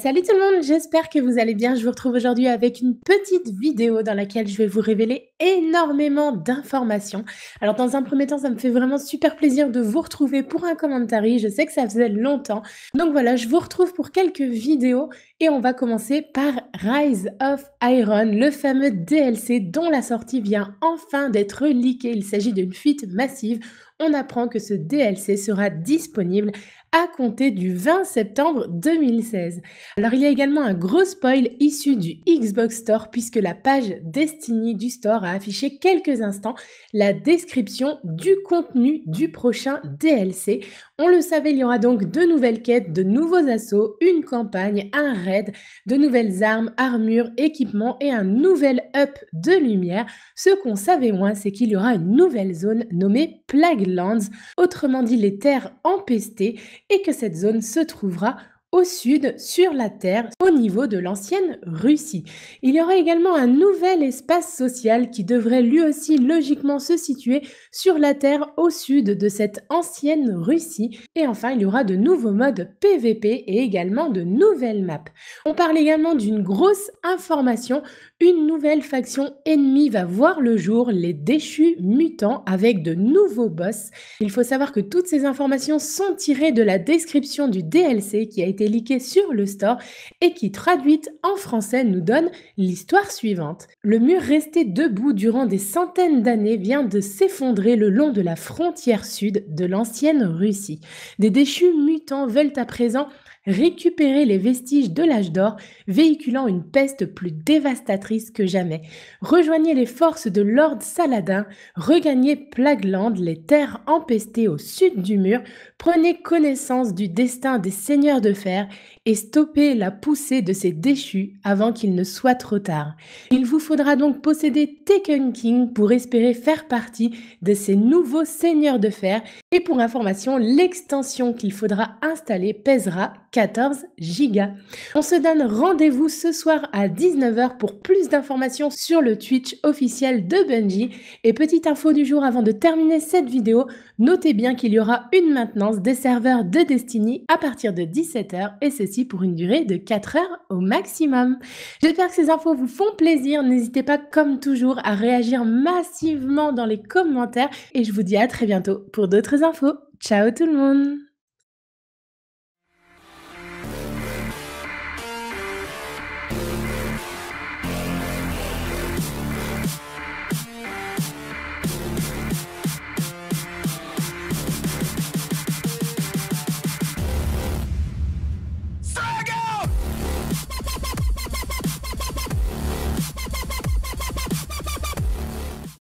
Salut tout le monde, j'espère que vous allez bien. Je vous retrouve aujourd'hui avec une petite vidéo dans laquelle je vais vous révéler énormément d'informations. Alors dans un premier temps, ça me fait vraiment super plaisir de vous retrouver pour un commentaire. Je sais que ça faisait longtemps. Donc voilà, je vous retrouve pour quelques vidéos et on va commencer par Rise of Iron, le fameux DLC dont la sortie vient enfin d'être leakée. Il s'agit d'une fuite massive on apprend que ce DLC sera disponible à compter du 20 septembre 2016. Alors il y a également un gros spoil issu du Xbox Store puisque la page Destiny du store a affiché quelques instants la description du contenu du prochain DLC. On le savait, il y aura donc de nouvelles quêtes, de nouveaux assauts, une campagne, un raid, de nouvelles armes, armures, équipements et un nouvel up de lumière. Ce qu'on savait moins, c'est qu'il y aura une nouvelle zone nommée Plague autrement dit les terres empestées, et que cette zone se trouvera au sud sur la Terre au niveau de l'ancienne Russie. Il y aura également un nouvel espace social qui devrait lui aussi logiquement se situer sur la Terre au sud de cette ancienne Russie. Et enfin, il y aura de nouveaux modes PVP et également de nouvelles maps. On parle également d'une grosse information. Une nouvelle faction ennemie va voir le jour, les déchus mutants avec de nouveaux boss. Il faut savoir que toutes ces informations sont tirées de la description du DLC qui a été été liquée sur le store et qui, traduite en français, nous donne l'histoire suivante. Le mur resté debout durant des centaines d'années vient de s'effondrer le long de la frontière sud de l'ancienne Russie. Des déchus mutants veulent à présent récupérer les vestiges de l'âge d'or, véhiculant une peste plus dévastatrice que jamais. Rejoignez les forces de Lord Saladin, regagnez Plagland, les terres empestées au sud du mur, prenez connaissance du destin des seigneurs de fer et stoppez la poussée de ces déchus avant qu'il ne soit trop tard. Il vous faudra donc posséder Taken King pour espérer faire partie de ces nouveaux seigneurs de fer et pour information, l'extension qu'il faudra installer pèsera 14 Go. On se donne rendez-vous ce soir à 19h pour plus d'informations sur le Twitch officiel de Bungie. Et petite info du jour avant de terminer cette vidéo, notez bien qu'il y aura une maintenance des serveurs de Destiny à partir de 17h et ceci pour une durée de 4 h au maximum. J'espère que ces infos vous font plaisir. N'hésitez pas comme toujours à réagir massivement dans les commentaires et je vous dis à très bientôt pour d'autres infos. Ciao tout le monde